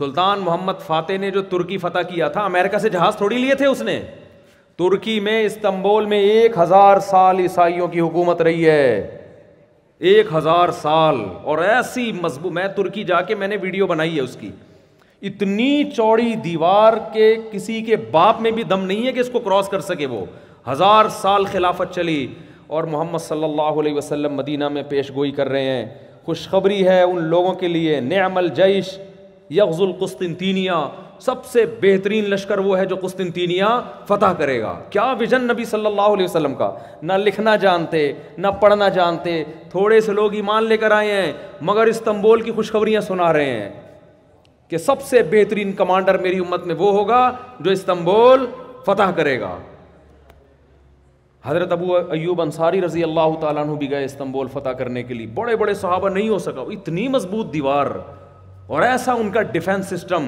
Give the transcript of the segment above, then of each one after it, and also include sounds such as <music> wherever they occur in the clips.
सुल्तान मोहम्मद फ़ाते ने जो तुर्की फतेह किया था अमेरिका से जहाज़ थोड़ी लिए थे उसने तुर्की में इस्तंबुल में एक हज़ार साल ईसाइयों की हुकूमत रही है एक हज़ार साल और ऐसी मजबूत मैं तुर्की जाके मैंने वीडियो बनाई है उसकी इतनी चौड़ी दीवार के किसी के बाप में भी दम नहीं है कि इसको क्रॉस कर सके वो हज़ार साल खिलाफत चली और मोहम्मद सल्लल्लाहु अलैहि वसल्लम मदीना में पेश गोई कर रहे हैं खुशखबरी है उन लोगों के लिए नमल जैश यकजुल कुस्तिनतीनिया सबसे बेहतरीन लश्कर वो है जो कुस्तिनतीनिया फतह करेगा क्या विजन नबी सल्लल्लाहु अलैहि वसल्लम का ना लिखना जानते ना पढ़ना जानते थोड़े से लोग ईमान लेकर आए हैं मगर इस्तंबोल की खुशखबरियाँ सुना रहे हैं कि सबसे बेहतरीन कमांडर मेरी उम्मत में वो होगा जो इस्तंबोल फतह करेगा हज़रत अबू अयूब अंसारी रज़ी अल्लाह तु भी गए इस्तंबोल फ़तह करने के लिए बड़े बड़े सहाबा नहीं हो सका इतनी मजबूत दीवार और ऐसा उनका defence system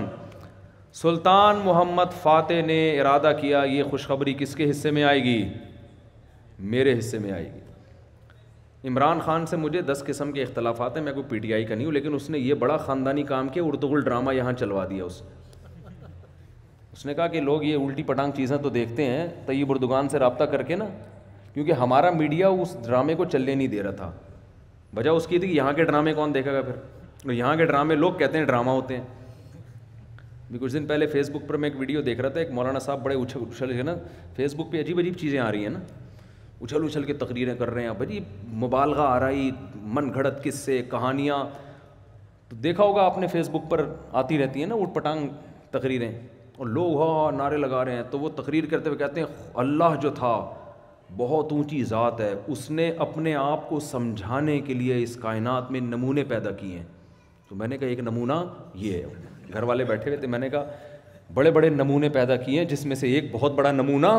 Sultan Mohammad Fatih ने इरादा किया ये खुशखबरी किसके हिस्से में आएगी मेरे हिस्से में आएगी इमरान खान से मुझे दस किस्म के आते हैं मैं कोई पीटीआई का नहीं हूँ लेकिन उसने ये बड़ा ख़ानदानी काम किया उर्दुगुल ड्रामा यहाँ चलवा दिया उसने उसने कहा कि लोग ये उल्टी पटांग चीज़ें तो देखते हैं तयब उर्दुगान से रबता करके ना क्योंकि हमारा मीडिया उस ड्रामे को चलने नहीं दे रहा था वजह उसकी थी कि यहाँ के ड्रामे कौन देखेगा फिर और तो यहाँ के ड्रामे लोग कहते हैं ड्रामा होते हैं भी कुछ दिन पहले फेसबुक पर मैं एक वीडियो देख रहा था एक मौलाना साहब बड़े उछल उछल है ना फेसबुक पे अजीब अजीब चीज़ें आ रही हैं ना उछल उछल के तकरीरें कर रहे हैं आप अजीब मुबालगा आ रही मन घड़त किस्से कहानियाँ तो देखा होगा आपने फेसबुक पर आती रहती है ना उठ पटांग तकरीरें और लोग हो नारे लगा रहे हैं तो वो तकरीर करते हुए कहते हैं अल्लाह जो था बहुत ऊँची ज़ात है उसने अपने आप को समझाने के लिए इस कायनात में नमूने पैदा किए हैं तो मैंने कहा एक नमूना ये है घर वाले बैठे हुए थे मैंने कहा बड़े बड़े नमूने पैदा किए हैं जिसमें से एक बहुत बड़ा नमूना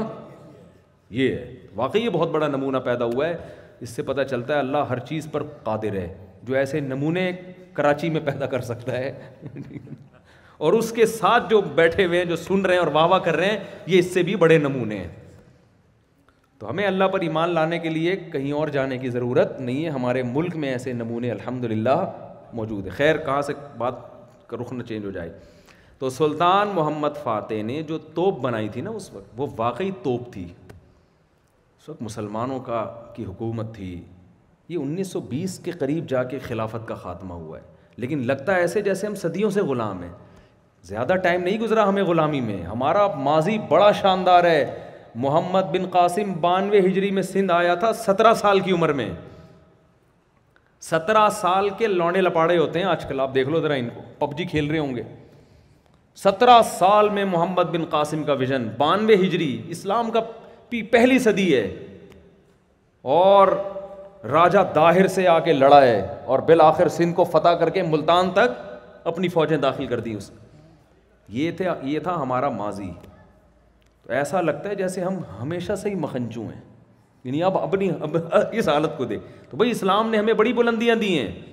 ये है वाकई ये बहुत बड़ा नमूना पैदा हुआ है इससे पता चलता है अल्लाह हर चीज़ पर कादिर है जो ऐसे नमूने कराची में पैदा कर सकता है <laughs> और उसके साथ जो बैठे हुए हैं जो सुन रहे हैं और वाह कर रहे हैं ये इससे भी बड़े नमूने हैं तो हमें अल्लाह पर ईमान लाने के लिए कहीं और जाने की ज़रूरत नहीं है हमारे मुल्क में ऐसे नमूने अलहमदिल्ला मौजूद है खैर कहाँ से बात का रुख न चेंज हो जाए तो सुल्तान मोहम्मद फ़ातह ने जो तोप बनाई थी ना उस वक्त वो वाकई तोप थी उस वक्त मुसलमानों का की हुकूमत थी ये 1920 के करीब जाके खिलाफत का ख़ात्मा हुआ है लेकिन लगता है ऐसे जैसे हम सदियों से ग़ुलाम हैं ज़्यादा टाइम नहीं गुजरा हमें ग़ुलामी में हमारा माजी बड़ा शानदार है मोहम्मद बिन कासिम बानवे हिजरी में सिंध आया था सत्रह साल की उम्र में सत्रह साल के लौड़े लपाड़े होते हैं आजकल आप देख लो ज़रा इनको पबजी खेल रहे होंगे सत्रह साल में मोहम्मद बिन कासिम का विजन बानवे हिजरी इस्लाम का पी पहली सदी है और राजा दाहिर से आके लड़ा है और बिल आखिर सिंध को फतह करके मुल्तान तक अपनी फौजें दाखिल कर दी उसने ये थे ये था हमारा माजी तो ऐसा लगता है जैसे हम हमेशा से ही मखंजू हैं यानी अब अपनी अब इस हालत को दे तो भाई इस्लाम ने हमें बड़ी बुलंदियाँ दी हैं